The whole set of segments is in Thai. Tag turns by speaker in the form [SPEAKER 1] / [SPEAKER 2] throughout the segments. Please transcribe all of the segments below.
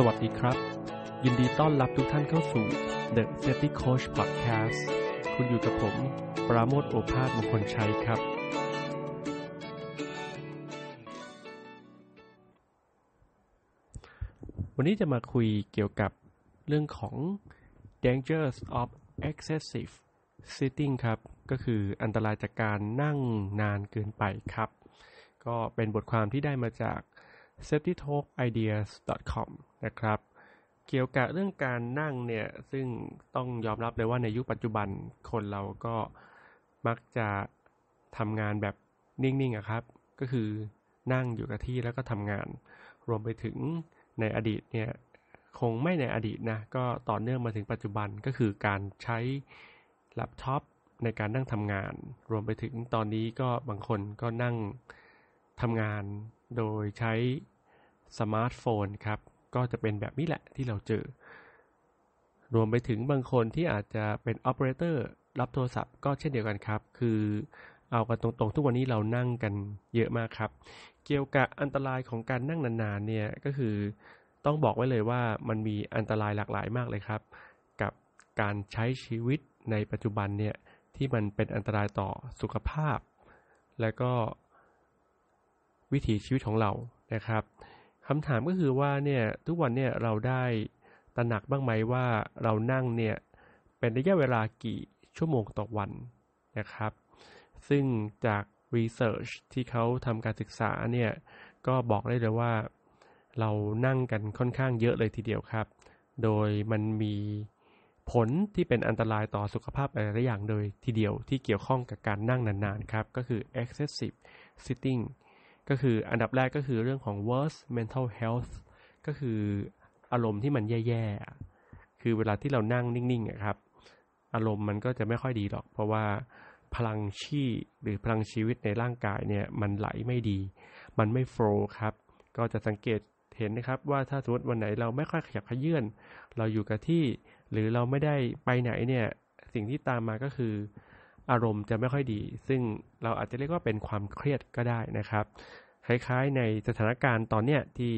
[SPEAKER 1] สวัสดีครับ ยินดีต้อนรับทุกท่านเข้าสู่ The Safety Coach Podcast คุณอยู่กับผม ปราโมทโอภาสมงคลชัยครับ วันนี้จะมาคุยเกี่ยวกับเรื่องของ dangers of excessive sitting ครับ ก็คืออันตรายจากการนั่งนานเกินไปครับ ก็เป็นบทความที่ได้มาจาก s a f e t y t a l k i d e a s c o m นะครับ เกี่ยวกับเรื่องการนั่งเนี่ยซึ่งต้องยอมรับเลยว่าในยุคปัจจุบันคนเราก็มักจะทำงานแบบนิ่งๆะครับ ก็คือนั่งอยู่กับที่แล้วก็ทำงาน รวมไปถึงในอดีตเนี่ยคงไม่ในอดีตนะ ก็ต่อเนื่องมาถึงปัจจุบันก็คือการใช้แล็ปท็อปในการนั่งทำงาน รวมไปถึงตอนนี้ก็บางคนก็นั่งทำงานโดยใช้สมาร์ทโฟนครับก็จะเป็นแบบนี้แหละที่เราเจอรวมไปถึงบางคนที่อาจจะเป็นออเปอเรเตอร์ รับโทรศัพท์ก็เช่นเดียวกันครับ คือเอากันตรงๆทุกวันนี้เรานั่งกันเยอะมากครับ เกี่ยวกับอันตรายของการนั่งนานๆเนี่ยก็คือต้องบอกไว้เลยว่ามันมีอันตรายหลากหลายมากเลยครับ กับการใช้ชีวิตในปัจจุบันเนี่ยที่มันเป็นอันตรายต่อสุขภาพ และก็วิถีชีวิตของเรานะครับ คำถามก็คือว่าเนี่ย ทุกวันเนี่ยเราได้ตระหนักบ้างไหมว่าเรานั่งเนี่ยเป็นระยะเวลากี่ชั่วโมงต่อวัน นะครับ ซึ่งจากรีเสิร์ชที่เขาทำการศึกษาเนี่ยก็บอกได้เลยว่า เรานั่งกันค่อนข้างเยอะเลยทีเดียวครับ โดยมันมีผลที่เป็นอันตรายต่อสุขภาพหลายอย่างโดยทีเดียวที่เกี่ยวข้องกับการนั่งนานๆครับก็คือ excessive sitting ก็คืออันดับแรกก็คือเรื่องของ worst mental health ก็คืออารมณ์ที่มันแย่ๆ คือเวลาที่เรานั่งนิ่งๆครับ อารมณ์มันก็จะไม่ค่อยดีหรอก เพราะว่าพลังชีหรือพลังชีวิตในร่างกายเนี่ย มันไหลไม่ดี มันไม่โฟล์ครับ ก็จะสังเกตเห็นนะครับ ว่าถ้าสมมติวันไหนเราไม่ค่อยขยับขยื่นเราอยู่กับที่ หรือเราไม่ได้ไปไหนเนี่ยสิ่งที่ตามมาก็คืออารมณ์จะไม่ค่อยดี ซึ่งเราอาจจะเรียกว่าเป็นความเครียดก็ได้นะครับ คล้ายๆ ในสถานการณ์ตอนเนี้ยที่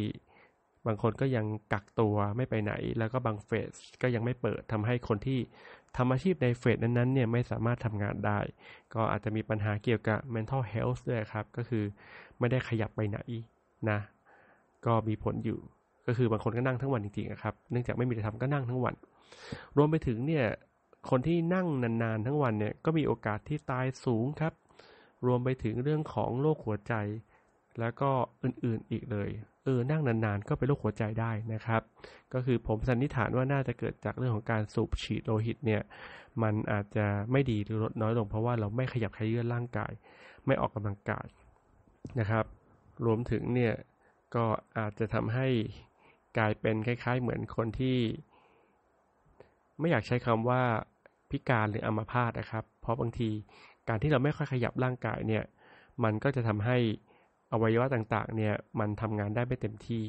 [SPEAKER 1] บางคนก็ยังกักตัวไม่ไปไหน แล้วก็บางเฟสก็ยังไม่เปิดทำให้คนที่ทำอาชีพในเฟสนั้นๆเนี่ยไม่สามารถทำงานได้ ก็อาจจะมีปัญหาเกี่ยวกับ mental health ด้วยครับ ก็คือไม่ได้ขยับไปไหนนะ ก็มีผลอยู่ ก็คือบางคนก็นั่งทั้งวันจริงๆครับเนื่องจากไม่มีอะไรทำก็นั่งทั้งวันรวมไปถึงเนี่ยคนที่นั่งนานๆทั้งวันเนี่ยก็มีโอกาสที่ตายสูงครับ รวมไปถึงเรื่องของโรคหัวใจ แล้วก็อื่นๆอีกเลยเออนั่งนานๆก็เป็นโรคหัวใจได้นะครับ ก็คือผมสันนิษฐานว่าน่าจะเกิดจากเรื่องของการสูบฉีดโลหิตเนี่ย มันอาจจะไม่ดีหรือลดน้อยลงเพราะว่าเราไม่ขยับขยื่นร่างกาย ไม่ออกกำลังกายนะครับ รวมถึงเนี่ยก็อาจจะทำให้กลายเป็นคล้าย ๆ เหมือนคนที่ ไม่อยากใช้คำว่าพิการหรืออัมพาตนะครับ เพราะบางทีการที่เราไม่ค่อยขยับร่างกายเนี่ย มันก็จะทำให้อวัยวะต่างๆเนี่ย มันทำงานได้ไม่เต็มที่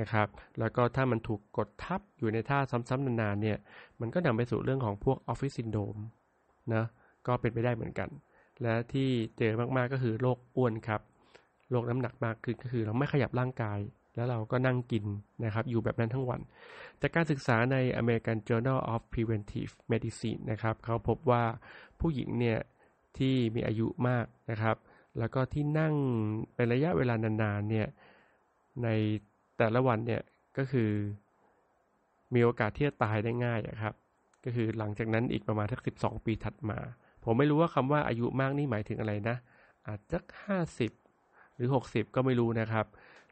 [SPEAKER 1] นะครับ แล้วก็ถ้ามันถูกกดทับอยู่ในท่าซ้ำๆนานๆ เนี่ย มันก็นำไปสู่เรื่องของพวกออฟฟิศซินโดมนะ ก็เป็นไปได้เหมือนกัน และที่เจอมากๆก็คือโรคอ้วนครับ โรคน้ำหนักมากขึ้นก็คือเราไม่ขยับร่างกายแล้วเราก็นั่งกินนะครับ อยู่แบบนั้นทั้งวัน จากการศึกษาใน American Journal of Preventive Medicine นะครับเขาพบว่าผู้หญิงเนี่ยที่มีอายุมากนะครับ แล้วก็ที่นั่งเป็นระยะเวลานานๆเนี่ย ในแต่ละวันเนี่ยก็คือมีโอกาสที่จะตายได้ง่ายครับ ก็คือหลังจากนั้นอีกประมาณทักสิบสองปีถัดมา ผมไม่รู้ว่าคำว่าอายุมากนี่หมายถึงอะไรนะ อาจจะห้าสิบหรือ60ก็ไม่รู้นะครับ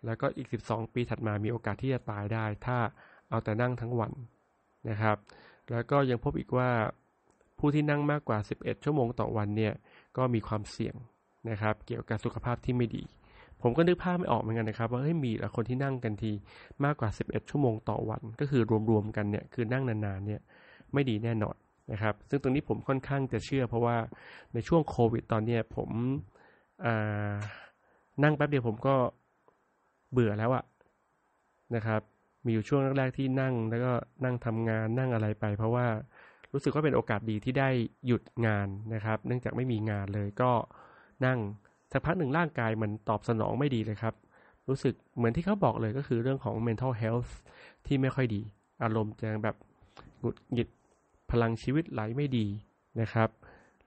[SPEAKER 1] แล้วก็อีก 12ปีถัดมา มีโอกาสที่จะตายได้ ถ้าเอาแต่นั่งทั้งวันนะครับ แล้วก็ยังพบอีกว่าผู้ที่นั่งมากกว่า 11 ชั่วโมงต่อวันเนี่ยก็มีความเสี่ยงนะครับ เกี่ยวกับสุขภาพที่ไม่ดี ผมก็นึกภาพไม่ออกเหมือนกันนะครับว่าเฮ้ยมีคนที่นั่งกันที มากกว่า11ชั่วโมงต่อวัน ก็คือรวมๆกันเนี่ยคือนั่งนานๆเนี่ย ไม่ดีแน่นอนนะครับ ซึ่งตรงนี้ผมค่อนข้างจะเชื่อ เพราะว่าในช่วงโควิดตอนนี้ผมอ่านั่งแป๊บเดียวผมก็เบื่อแล้วอะนะครับ มีอยู่ช่วงแรกๆที่นั่งแล้วก็นั่งทำงานนั่งอะไรไป เพราะว่ารู้สึกว่าเป็นโอกาสดีที่ได้หยุดงานนะครับ เนื่องจากไม่มีงานเลย ก็นั่ง สักพักหนึ่งร่างกายมันตอบสนองไม่ดีเลยครับ รู้สึกเหมือนที่เขาบอกเลยก็คือเรื่องของ mental health ที่ไม่ค่อยดี อารมณ์จะแบบหงุดหงิดพลังชีวิตไหลไม่ดีนะครับ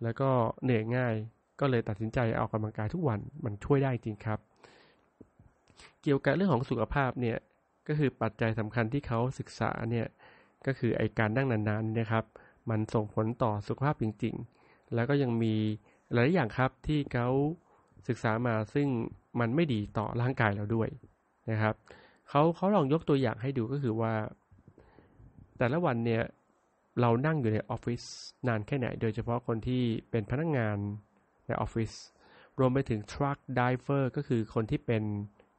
[SPEAKER 1] แล้วก็เหนื่อยง่ายก็เลยตัดสินใจออกกำลังกายทุกวัน มันช่วยได้จริงครับ เกี่ยวกับเรื่องของสุขภาพเนี่ย ก็คือปัจจัยสำคัญที่เขาศึกษาเนี่ย ก็คือไอการนั่งนานๆนะครับ มันส่งผลต่อสุขภาพจริงๆ แล้วก็ยังมีหลายอย่างครับที่เขาศึกษามาซึ่งมันไม่ดีต่อร่างกายเราด้วยนะครับ เขาเขาลองยกตัวอย่างให้ดูก็คือว่า แต่ละวันเนี่ยเรานั่งอยู่ในออฟฟิศนานแค่ไหน โดยเฉพาะคนที่เป็นพนักงงานในออฟฟิศรวมไปถึง truck driver ก็คือคนที่เป็น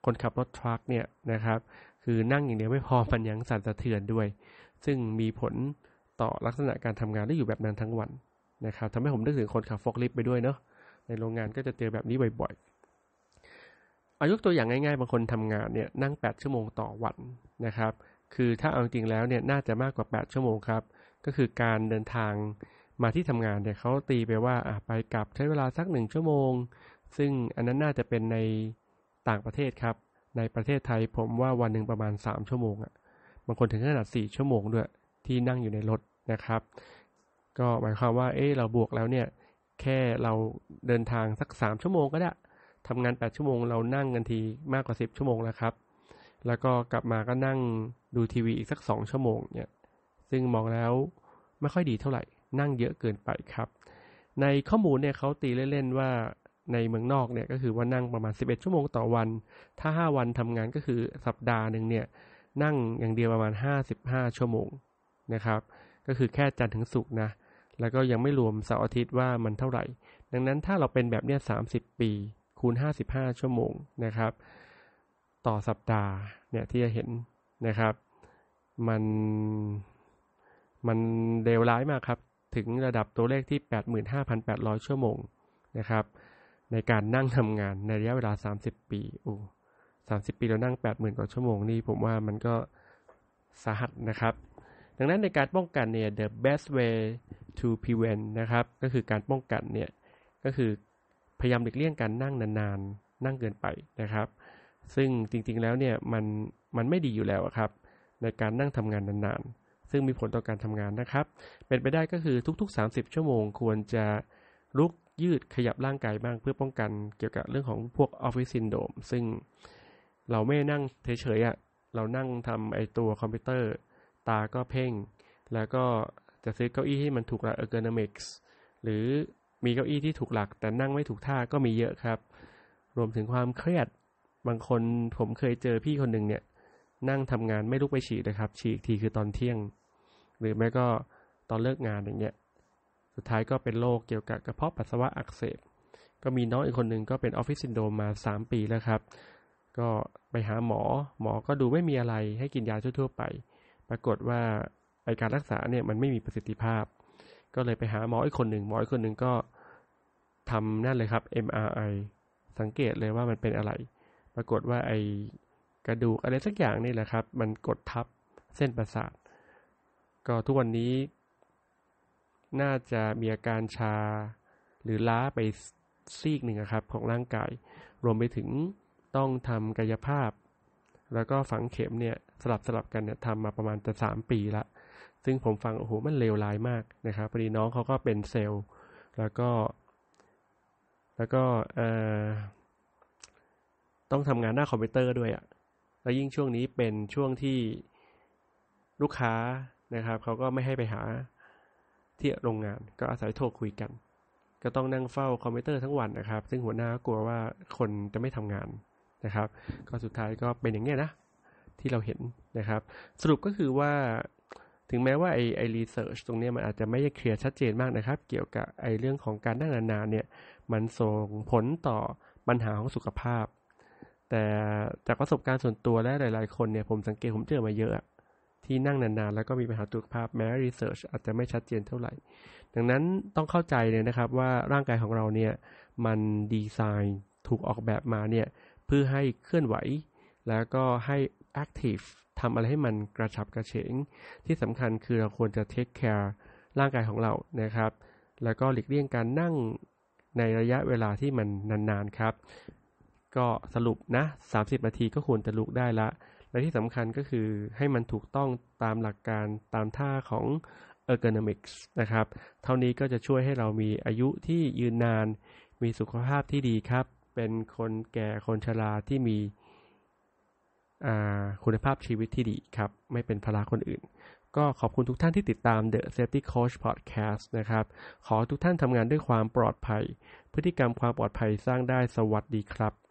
[SPEAKER 1] คนขับรถทรัคเนี่ยนะครับคือนั่งอย่างเดียวไม่พอมันยังสั่นสะเทือนด้วย ซึ่งมีผลต่อลักษณะการทำงานได้อยู่แบบนั้นทั้งวันนะครับทำให้ผมนึกถึงคนขับฟอกลิฟต์ไปด้วยเนาะในโรงงานก็จะเจอแบบนี้บ่อยๆอายุตัวอย่างง่ายๆบางคนทำงานเนี่ยนั่ง 8 ชั่วโมงต่อวันนะครับคือถ้าเอาจริงแล้วเนี่ยน่าจะมากกว่า8ชั่วโมงครับก็คือการเดินทางมาที่ทำงานเนี่ยเขาตีไปว่าไปกลับใช้เวลาสักหนึ่งชั่วโมง ซึ่งอันนั้นน่าจะเป็นในต่างประเทศครับ ในประเทศไทยผมว่าวันหนึ่งประมาณ 3 ชั่วโมงอะ่ะบางคนถึงขนาด4 ชั่วโมงด้วยที่นั่งอยู่ในรถนะครับ ก็หมายความว่า เอ้เราบวกแล้วเนี่ย แค่เราเดินทางสัก 3 ชั่วโมงก็ได้ทำงาน8ชั่วโมง เรานั่งกันทีมากกว่า 10 ชั่วโมงแล้วครับ แล้วก็กลับมาก็นั่งดูทีวีอีกสัก 2 ชั่วโมงเนี่ย ซึ่งมองแล้วไม่ค่อยดีเท่าไหร่นั่งเยอะเกินไปครับ ในข้อมูลเนี่ยเขาตีเล่นๆว่าในเมืองนอกเนี่ยก็คือว่านั่งประมาณ 11 ชั่วโมงต่อวัน ถ้า 5 วันทำงานก็คือสัปดาห์หนึ่งเนี่ย นั่งอย่างเดียวประมาณ 55 ชั่วโมงนะครับ ก็คือแค่จันทร์ถึงศุกร์นะแล้วก็ยังไม่รวมเสาร์อาทิตย์ว่ามันเท่าไหร่ ดังนั้นถ้าเราเป็นแบบเนี้ย30 ปี คูณ55 ชั่วโมงนะครับ ต่อสัปดาห์เนี่ยที่จะเห็นนะครับมันมันเดวร้ายมากครับถึงระดับตัวเลขที่ 85,800 ชั่วโมงนะครับ ในการนั่งทำงานในระยะเวลา 30 ปี โอ้30 ปีเรา นั่ง 80,000 กว่าชั่วโมง นี่ผมว่ามันก็ สาหัสนะครับ ดังนั้นในการป้องกันเนี่ย the best way to prevent นะครับก็คือการป้องกันเนี่ยก็คือพยายามหลีกเลี่ยงการนั่งนานๆ นั่งเกินไปนะครับ ซึ่งจริงๆแล้วเนี่ยมันมันไม่ดีอยู่แล้วครับในการนั่งทำงานนานๆึ่งมีผลต่อการทำงานนะครับ เป็นไปได้ก็คือทุกๆ 30 ชั่วโมงควรจะลุกยืดขยับร่างกายบ้างเพื่อป้องกัน เกี่ยวกับเรื่องของพวกออฟฟิศซินโดม ซึ่งเราไม่นั่งเฉยๆอะ่ะ เรานั่งทำไอตัวคอมพิวเตอร์ ตาก็เพ่ง แล้วก็จะซื้อเก้าอี้ให้มันถูกหลักเออร์เกนมิกส์หรือมีเก้าอี้ที่ถูกหลัก แต่นั่งไม่ถูกท่าก็มีเยอะครับ รวมถึงความเครียด บางคนผมเคยเจอพี่คนหนึ่งเนี่ยนั่งทำงานไม่ลุกไปฉี่นะครับ ฉี่ีกทีคือตอนเที่ยงหรือแม้ก็ตอนเลิกงานอย่างเงี้ย สุดท้ายก็เป็นโรคเกี่ยวกับกระเพาะปัสสาวะอักเสบ ก็มีน้องอีกคนหนึ่งก็เป็นออฟฟิศซินโดมมา 3 ปีแล้วครับ ก็ไปหาหมอ หมอก็ดูไม่มีอะไรให้กินยาทั่ว ๆ ไป ปรากฏว่าไอการรักษาเนี่ยมันไม่มีประสิทธิภาพ ก็เลยไปหาหมออีกคนหนึ่ง หมออีกคนหนึ่งก็ทำนั่นเลยครับ MRI สังเกตเลยว่ามันเป็นอะไร ปรากฏว่าไอกระดูกอะไรสักอย่างนี่แหละครับ มันกดทับเส้นประสาทก็ทุกวันนี้ น่าจะมีอาการชา หรือล้าไปซีกหนึ่งครับ ของร่างกาย รวมไปถึงต้องทำกายภาพ แล้วก็ฝังเข็มเนี่ย สลับสลับกันเนี่ยทำมาประมาณจะสามปีละ ซึ่งผมฟัง โอ้โหมันเลวร้ายมากนะครับพอดีน้องเขาก็เป็นเซลแล้วก็ แล้วก็ต้องทำงานหน้าคอมพิวเตอร์ด้วยอะ่ะแล้วยิ่งช่วงนี้เป็นช่วงที่ลูกค้านะครับเขาก็ไม่ให้ไปหาที่โรงงาน ก็อาศัยโทรคุยกัน ก็ต้องนั่งเฝ้าคอมพิวเตอร์ทั้งวันนะครับ ซึ่งหัวหน้ากลัวว่าคนจะไม่ทำงานนะครับ ก็สุดท้ายก็เป็นอย่างเงี้ยนะ ที่เราเห็นนะครับ สรุปก็คือว่าถึงแม้ว่าไอไอรีเสิร์ชตรงนี้มันอาจจะไม่ได้เคลียร์ชัดเจนมากนะครับ เกี่ยวกับไอ้เรื่องของการนั่งนานๆเนี่ยมันส่งผลต่อปัญหาของสุขภาพ แต่จากประสบการณ์ส่วนตัวและหลายๆคนเนี่ย ผมสังเกตผมเจอมาเยอะที่นั่งนานๆ แล้วก็มีปัญหาสุขภาพแม้รีเสิร์ชอาจจะไม่ชัดเจนเท่าไหร่ ดังนั้นต้องเข้าใจเลยนะครับว่าร่างกายของเราเนี่ยมันดีไซน์ถูกออกแบบมาเนี่ยเพื่อให้เคลื่อนไหว แล้วก็ให้ a c t ท v ฟทำอะไรให้มันกระชับกระเฉง ที่สำคัญคือเราควรจะเทคแคร์ร่างกายของเรานะครับ แล้วก็หลีกเลี่ยงการนั่งในระยะเวลาที่มันนานๆครับ ก็สรุปนะ 30 นาทีก็ควรจะลุกได้ละและที่สำคัญก็คือให้มันถูกต้องตามหลักการตามท่าของ ergonomics นะครับ เท่านี้ก็จะช่วยให้เรามีอายุที่ยืนนาน มีสุขภาพที่ดีครับ เป็นคนแก่คนชราที่มีคุณภาพชีวิตที่ดีครับ ไม่เป็นภาระคนอื่น ก็ขอบคุณทุกท่านที่ติดตาม The Safety Coach Podcast นะครับ ขอทุกท่านทำงานด้วยความปลอดภัย พฤติกรรมความปลอดภัยสร้างได้สวัสดีครับ